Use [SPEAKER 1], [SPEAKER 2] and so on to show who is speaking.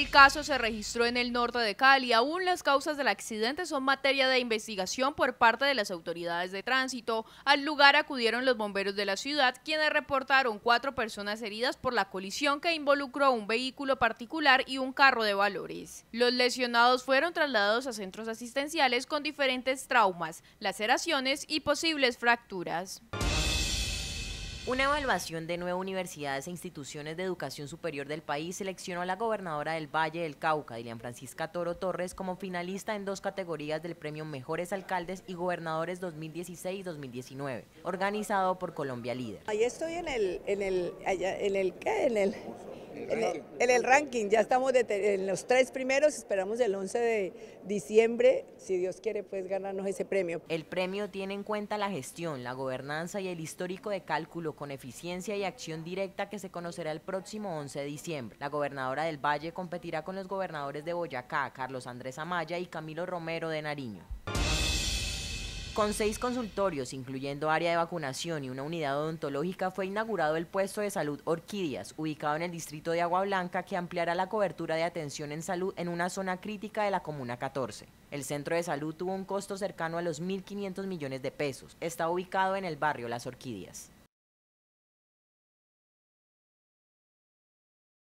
[SPEAKER 1] El caso se registró en el norte de Cali. Aún las causas del accidente son materia de investigación por parte de las autoridades de tránsito. Al lugar acudieron los bomberos de la ciudad, quienes reportaron cuatro personas heridas por la colisión que involucró un vehículo particular y un carro de valores. Los lesionados fueron trasladados a centros asistenciales con diferentes traumas, laceraciones y posibles fracturas.
[SPEAKER 2] Una evaluación de nueve universidades e instituciones de educación superior del país seleccionó a la gobernadora del Valle del Cauca, Dilian Francisca Toro Torres, como finalista en dos categorías del premio Mejores Alcaldes y Gobernadores 2016-2019, organizado por Colombia Líder.
[SPEAKER 3] Ahí estoy en el, en el, en el, ¿qué? En el, en el ranking, ya estamos en los tres primeros, esperamos el 11 de diciembre, si Dios quiere, pues ganarnos ese premio.
[SPEAKER 2] El premio tiene en cuenta la gestión, la gobernanza y el histórico de cálculo con eficiencia y acción directa que se conocerá el próximo 11 de diciembre. La gobernadora del Valle competirá con los gobernadores de Boyacá, Carlos Andrés Amaya y Camilo Romero de Nariño. Con seis consultorios, incluyendo área de vacunación y una unidad odontológica, fue inaugurado el puesto de salud Orquídeas, ubicado en el distrito de Agua Blanca, que ampliará la cobertura de atención en salud en una zona crítica de la Comuna 14. El centro de salud tuvo un costo cercano a los 1.500 millones de pesos. Está ubicado en el barrio Las Orquídeas.